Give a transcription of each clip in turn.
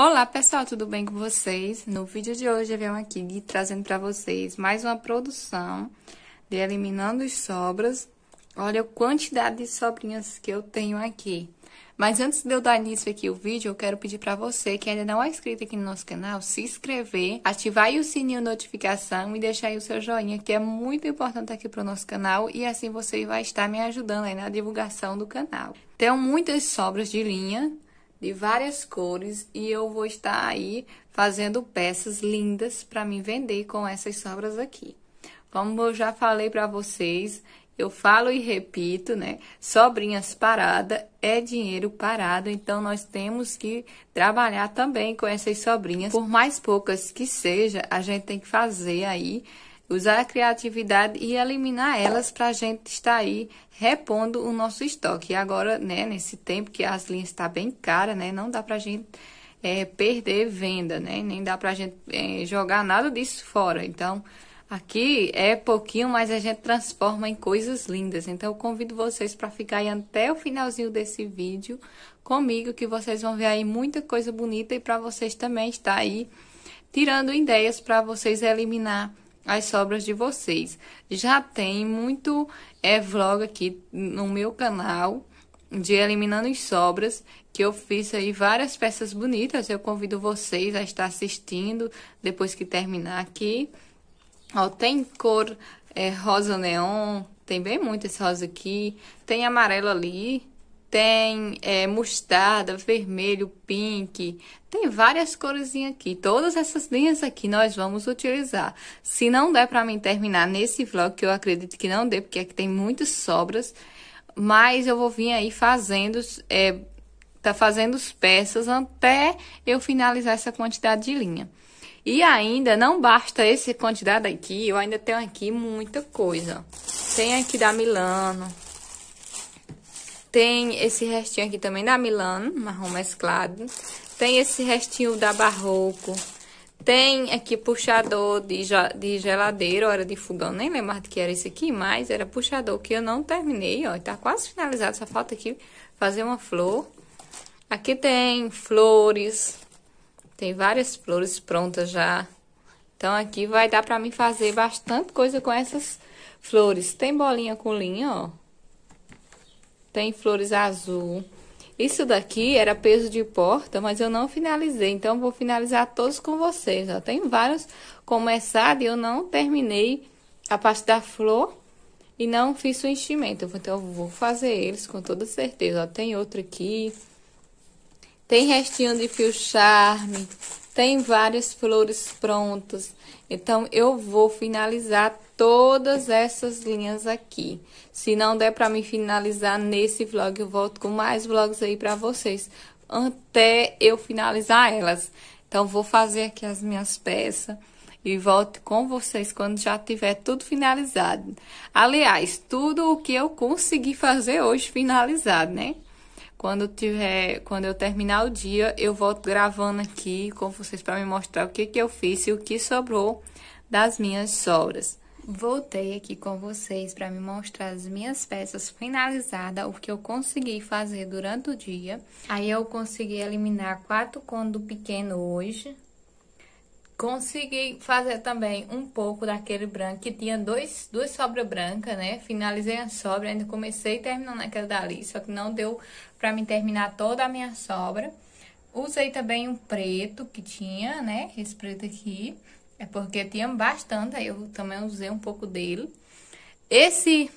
Olá pessoal, tudo bem com vocês? No vídeo de hoje eu venho aqui trazendo para vocês mais uma produção de eliminando as sobras. Olha a quantidade de sobrinhas que eu tenho aqui. Mas antes de eu dar início aqui o vídeo, eu quero pedir para você que ainda não é inscrito aqui no nosso canal, se inscrever, ativar o sininho de notificação e deixar aí o seu joinha, que é muito importante aqui para o nosso canal e assim você vai estar me ajudando aí na divulgação do canal. Tenho muitas sobras de linha, de várias cores e eu vou estar aí fazendo peças lindas para me vender com essas sobras aqui. Como eu já falei para vocês, eu falo e repito, né? Sobrinhas parada é dinheiro parado, então nós temos que trabalhar também com essas sobrinhas. Por mais poucas que seja, a gente tem que fazer aí usar a criatividade e eliminar elas para a gente estar aí repondo o nosso estoque. E agora, né, nesse tempo que as linhas está bem cara, né, não dá para a gente é, perder venda, né, nem dá para a gente é, jogar nada disso fora. Então, aqui é pouquinho, mas a gente transforma em coisas lindas. Então, eu convido vocês para ficar aí até o finalzinho desse vídeo comigo, que vocês vão ver aí muita coisa bonita e para vocês também estar aí tirando ideias para vocês eliminar as sobras de vocês. Já tem muito é, vlog aqui no meu canal de Eliminando as Sobras, que eu fiz aí várias peças bonitas. Eu convido vocês a estar assistindo depois que terminar aqui. Ó, tem cor é, rosa neon, tem bem muito esse rosa aqui. Tem amarelo ali, tem é, mostarda, vermelho, pink, tem várias cores aqui. Todas essas linhas aqui nós vamos utilizar. Se não der para mim terminar nesse vlog, que eu acredito que não dê, porque aqui tem muitas sobras, mas eu vou vir aí fazendo, é, tá fazendo as peças até eu finalizar essa quantidade de linha. E ainda não basta essa quantidade aqui, eu ainda tenho aqui muita coisa. Tem aqui da Milano, tem esse restinho aqui também da Milano, marrom mesclado. Tem esse restinho da Barroco. Tem aqui puxador de, de geladeira, hora de fogão. Nem lembro mais do que era esse aqui, mas era puxador que eu não terminei, ó. Tá quase finalizado, só falta aqui fazer uma flor. Aqui tem flores. Tem várias flores prontas já. Então, aqui vai dar pra mim fazer bastante coisa com essas flores. Tem bolinha com linha, ó tem tá flores azul. Isso daqui era peso de porta, mas eu não finalizei, então vou finalizar todos com vocês. Ó. Tem vários começados é e eu não terminei a parte da flor e não fiz o enchimento. Então, eu vou fazer eles com toda certeza. Ó, tem outro aqui, tem restinho de fio charme, tem várias flores prontas. Então, eu vou finalizar todas essas linhas aqui. Se não der para me finalizar nesse vlog, eu volto com mais vlogs aí para vocês, até eu finalizar elas. Então, vou fazer aqui as minhas peças e volto com vocês quando já tiver tudo finalizado. Aliás, tudo o que eu consegui fazer hoje finalizado, né? Quando tiver, quando eu terminar o dia, eu volto gravando aqui com vocês para me mostrar o que que eu fiz e o que sobrou das minhas sobras. Voltei aqui com vocês para me mostrar as minhas peças finalizadas, o que eu consegui fazer durante o dia. Aí eu consegui eliminar quatro conos do pequeno hoje. Consegui fazer também um pouco daquele branco, que tinha dois, duas sobras brancas, né? Finalizei a sobra, ainda comecei terminando aquela dali, só que não deu para me terminar toda a minha sobra. Usei também um preto que tinha, né? Esse preto aqui. É porque tinha bastante, aí eu também usei um pouco dele. Esse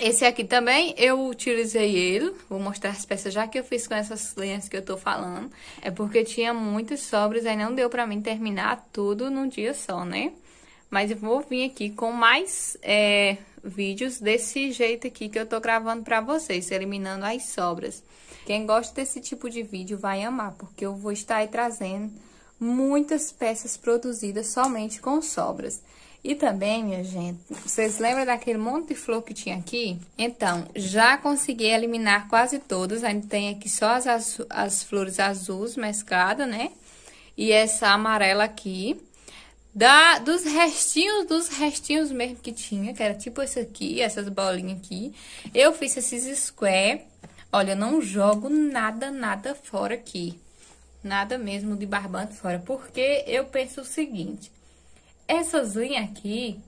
esse aqui também eu utilizei ele, vou mostrar as peças já que eu fiz com essas linhas que eu tô falando. É porque tinha muitos sobres, aí não deu pra mim terminar tudo num dia só, né? Mas eu vou vir aqui com mais é, vídeos desse jeito aqui que eu tô gravando pra vocês, eliminando as sobras. Quem gosta desse tipo de vídeo vai amar, porque eu vou estar aí trazendo muitas peças produzidas somente com sobras. E também, minha gente, vocês lembram daquele monte de flor que tinha aqui? Então, já consegui eliminar quase todas, ainda tem aqui só as, as flores azuis mescladas, né? E essa amarela aqui. Da, dos restinhos, dos restinhos mesmo que tinha, que era tipo esse aqui, essas bolinhas aqui. Eu fiz esses square. Olha, eu não jogo nada, nada fora aqui nada mesmo de barbante fora, porque eu penso o seguinte, essas linhas aqui,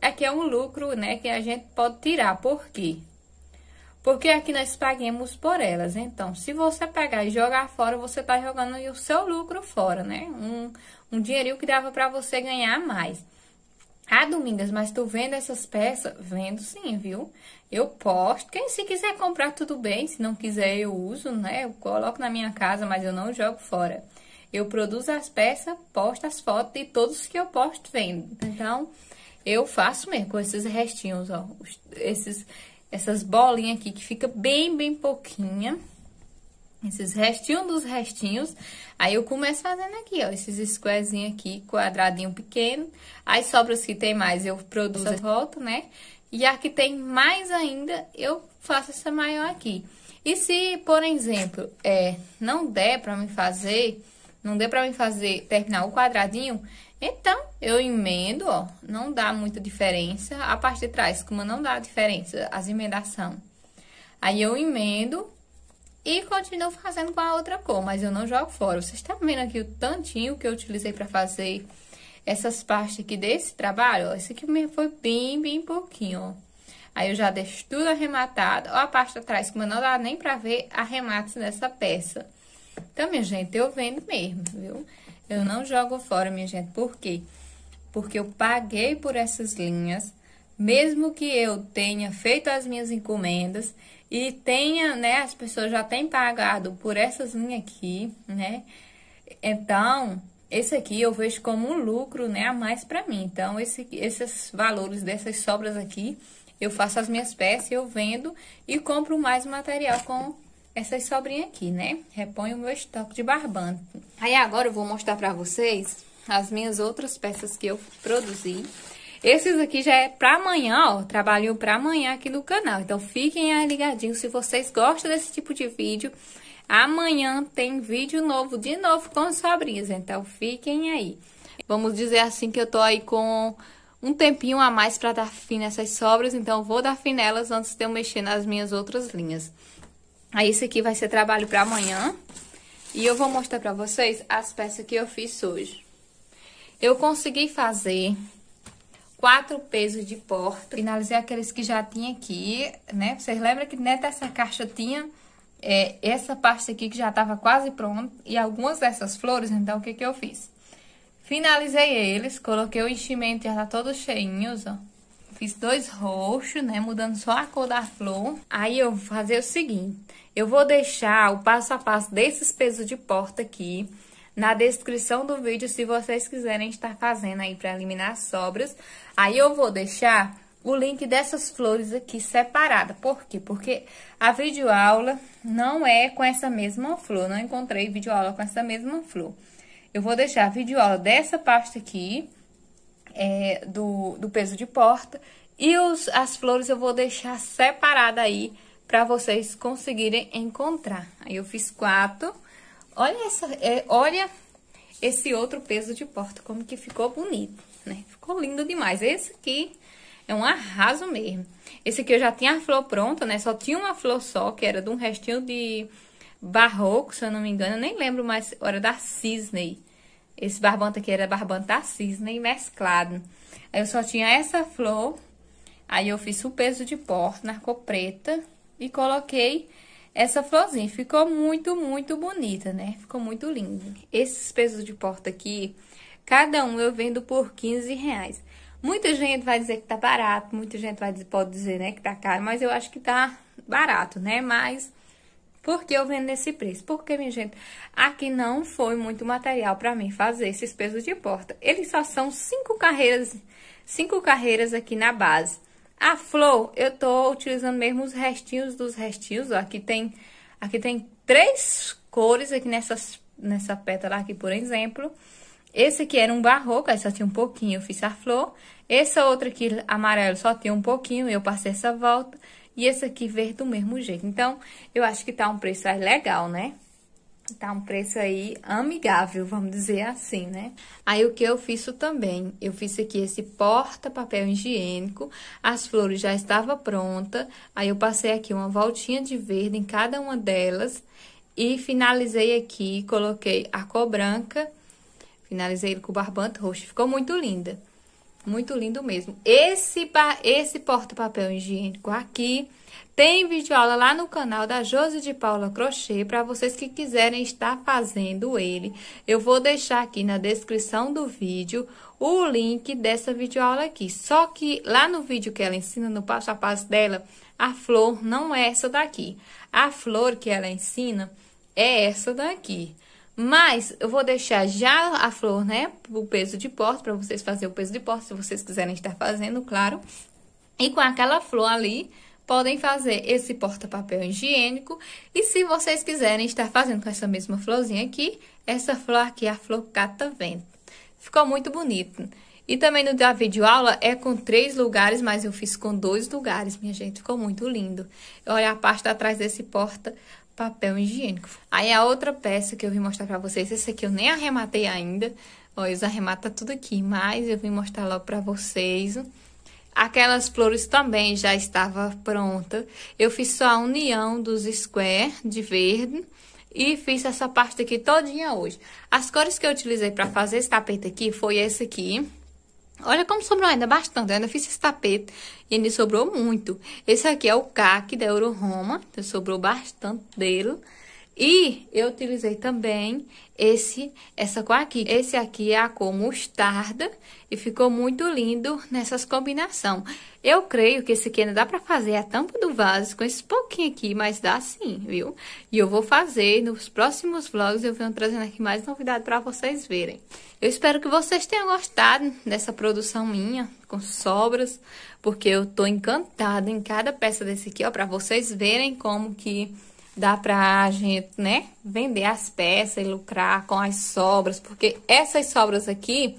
aqui é um lucro, né, que a gente pode tirar, por quê? Porque aqui nós paguemos por elas, então, se você pegar e jogar fora, você tá jogando o seu lucro fora, né, um, um dinheirinho que dava para você ganhar mais. Ah, Domingas, mas tu vendo essas peças? Vendo sim, viu? Eu posto. Quem se quiser comprar, tudo bem. Se não quiser, eu uso, né? Eu coloco na minha casa, mas eu não jogo fora. Eu produzo as peças, posto as fotos e todos que eu posto vendo. Então, eu faço mesmo com esses restinhos, ó. Esses, essas bolinhas aqui que fica bem, bem pouquinha. Esses restinhos dos restinhos, aí eu começo fazendo aqui, ó, esses squarezinhos aqui, quadradinho pequeno. Aí sobra os que tem mais, eu produzo essa volta, né? E a que tem mais ainda, eu faço essa maior aqui. E se, por exemplo, é, não der pra me fazer, não der pra me fazer, terminar o quadradinho, então, eu emendo, ó, não dá muita diferença. A parte de trás, como não dá diferença, as emendação. Aí eu emendo e continuo fazendo com a outra cor, mas eu não jogo fora. Vocês estão vendo aqui o tantinho que eu utilizei para fazer essas partes aqui desse trabalho? esse aqui foi bem, bem pouquinho, ó. Aí eu já deixo tudo arrematado. Ó a parte atrás, como não dá nem pra ver arremates nessa peça. Então, minha gente, eu vendo mesmo, viu? Eu não jogo fora, minha gente. Por quê? Porque eu paguei por essas linhas, mesmo que eu tenha feito as minhas encomendas, e tenha, né, as pessoas já têm pagado por essas linhas aqui, né? Então, esse aqui eu vejo como um lucro, né, a mais para mim. Então, esse, esses valores dessas sobras aqui, eu faço as minhas peças, eu vendo e compro mais material com essas sobrinhas aqui, né? Reponho o meu estoque de barbante. Aí agora eu vou mostrar pra vocês as minhas outras peças que eu produzi esses aqui já é para amanhã, ó, trabalhinho para amanhã aqui no canal. Então, fiquem aí ligadinhos se vocês gostam desse tipo de vídeo. Amanhã tem vídeo novo de novo com sobrinhas. então fiquem aí. Vamos dizer assim que eu tô aí com um tempinho a mais para dar fim nessas sobras, então vou dar fim nelas antes de eu mexer nas minhas outras linhas. Aí esse aqui vai ser trabalho para amanhã e eu vou mostrar para vocês as peças que eu fiz hoje. Eu consegui fazer quatro pesos de porta Finalizei aqueles que já tinha aqui, né? Vocês lembram que nessa dessa caixa tinha é, essa parte aqui que já estava quase pronta e algumas dessas flores, então o que que eu fiz? Finalizei eles, coloquei o enchimento, já tá todo cheinho, ó. Fiz dois roxos, né, mudando só a cor da flor. Aí eu vou fazer o seguinte, eu vou deixar o passo a passo desses pesos de porta aqui na descrição do vídeo, se vocês quiserem estar fazendo aí para eliminar sobras. Aí eu vou deixar o link dessas flores aqui separada. Por quê? Porque a videoaula não é com essa mesma flor, não encontrei videoaula com essa mesma flor. Eu vou deixar a videoaula dessa parte aqui, é, do, do peso de porta, e os, as flores eu vou deixar separada aí para vocês conseguirem encontrar. Aí eu fiz quatro Olha essa, é, olha esse outro peso de porta, como que ficou bonito, né? Ficou lindo demais. Esse aqui é um arraso mesmo. Esse aqui eu já tinha a flor pronta, né? Só tinha uma flor só, que era de um restinho de barroco, se eu não me engano. Eu nem lembro mais, era da Cisney. Esse barbante aqui era barbante da Cisney mesclado. Aí eu só tinha essa flor, aí eu fiz o peso de porta na cor preta e coloquei essa florzinha. Ficou muito, muito bonita, né? Ficou muito lindo Esses pesos de porta aqui, cada um eu vendo por 15 reais. Muita gente vai dizer que tá barato, muita gente vai dizer, pode dizer, né, que tá caro, mas eu acho que tá barato, né? Mas por que eu vendo nesse preço? Porque, minha gente, aqui não foi muito material para mim fazer esses pesos de porta. Eles só são cinco carreiras, cinco carreiras aqui na base. A flor, eu tô utilizando mesmo os restinhos dos restinhos, ó. Aqui tem, aqui tem três cores aqui nessas, nessa pétala aqui, por exemplo. Esse aqui era um barroco, aí só tinha um pouquinho, eu fiz a flor. Essa outra aqui, amarelo, só tinha um pouquinho, eu passei essa volta. E esse aqui, verde, do mesmo jeito. Então, eu acho que tá um preço legal, né? Tá um preço aí amigável, vamos dizer assim, né? Aí o que eu fiz também? Eu fiz aqui esse porta-papel higiênico, as flores já estavam pronta, aí eu passei aqui uma voltinha de verde em cada uma delas e finalizei aqui, coloquei a cor branca, finalizei ele com barbante roxo, ficou muito linda. Muito lindo mesmo. Esse, esse porta-papel higiênico aqui tem vídeo aula lá no canal da Josi de Paula Crochê para vocês que quiserem estar fazendo ele. Eu vou deixar aqui na descrição do vídeo o link dessa vídeo aula aqui. Só que lá no vídeo que ela ensina, no passo a passo dela, a flor não é essa daqui. A flor que ela ensina é essa daqui. Mas eu vou deixar já a flor, né, o peso de porta, para vocês fazerem o peso de porta, se vocês quiserem estar fazendo, claro. E com aquela flor ali, podem fazer esse porta-papel higiênico. E se vocês quiserem estar fazendo com essa mesma florzinha aqui, essa flor aqui, é a flor vento. Ficou muito bonito. E também no da videoaula é com três lugares, mas eu fiz com dois lugares, minha gente. Ficou muito lindo. Olha a parte de trás desse porta papel higiênico. Aí a outra peça que eu vim mostrar pra vocês, essa aqui eu nem arrematei ainda, ó, eles arrematam tudo aqui, mas eu vim mostrar logo pra vocês. Aquelas flores também já estava pronta, eu fiz só a união dos square de verde e fiz essa parte aqui todinha hoje. As cores que eu utilizei pra fazer esse tapete aqui foi essa aqui, Olha como sobrou ainda bastante, eu ainda fiz esse tapete e ainda sobrou muito. Esse aqui é o caque da Euroroma, então sobrou bastante dele. E eu utilizei também esse, essa cor aqui. Esse aqui é a cor mostarda e ficou muito lindo nessas combinação. Eu creio que esse aqui ainda dá pra fazer a tampa do vaso com esse pouquinho aqui, mas dá sim, viu? E eu vou fazer nos próximos vlogs, eu venho trazendo aqui mais novidade pra vocês verem. Eu espero que vocês tenham gostado dessa produção minha, com sobras, porque eu tô encantada em cada peça desse aqui, ó, pra vocês verem como que dá pra gente, né, vender as peças e lucrar com as sobras, porque essas sobras aqui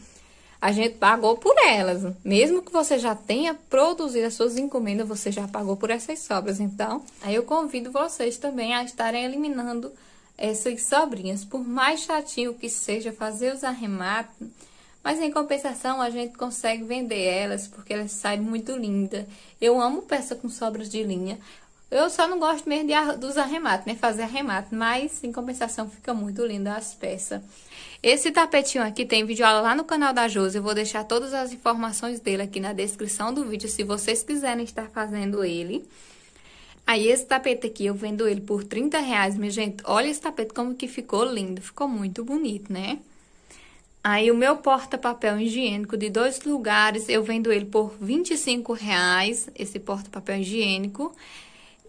a gente pagou por elas. Mesmo que você já tenha produzido as suas encomendas, você já pagou por essas sobras. Então, aí eu convido vocês também a estarem eliminando essas sobrinhas. Por mais chatinho que seja fazer os arremates, mas em compensação a gente consegue vender elas porque elas saem muito linda. Eu amo peça com sobras de linha. Eu só não gosto mesmo de, dos arremates, né? Fazer arremate, mas em compensação fica muito linda as peças. Esse tapetinho aqui tem vídeo aula lá no canal da Josi. Eu vou deixar todas as informações dele aqui na descrição do vídeo, se vocês quiserem estar fazendo ele. Aí esse tapete aqui, eu vendo ele por 30 reais, minha gente. Olha esse tapete como que ficou lindo, ficou muito bonito, né? Aí o meu porta-papel higiênico de dois lugares, eu vendo ele por 25 reais, esse porta-papel higiênico.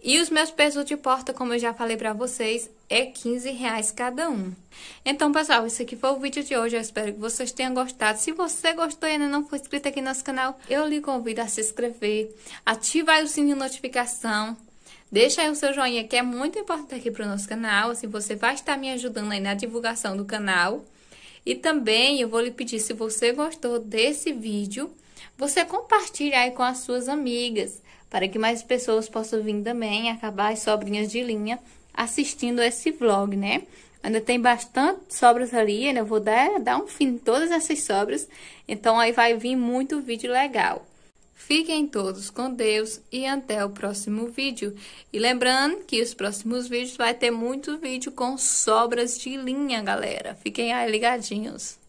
E os meus pesos de porta, como eu já falei pra vocês, é 15 reais cada um. Então, pessoal, esse aqui foi o vídeo de hoje. Eu espero que vocês tenham gostado. Se você gostou e ainda não foi inscrito aqui no nosso canal, eu lhe convido a se inscrever, ativar o sininho de notificação, Deixa aí o seu joinha, que é muito importante aqui para o nosso canal. Assim, você vai estar me ajudando aí na divulgação do canal. E também eu vou lhe pedir, se você gostou desse vídeo, você compartilha aí com as suas amigas para que mais pessoas possam vir também acabar as sobrinhas de linha assistindo esse vlog, né? Ainda tem bastante sobras ali, ainda vou dar, dar um fim em todas essas sobras, então aí vai vir muito vídeo legal. Fiquem todos com Deus e até o próximo vídeo. E lembrando que os próximos vídeos vai ter muito vídeo com sobras de linha, galera. Fiquem aí ligadinhos.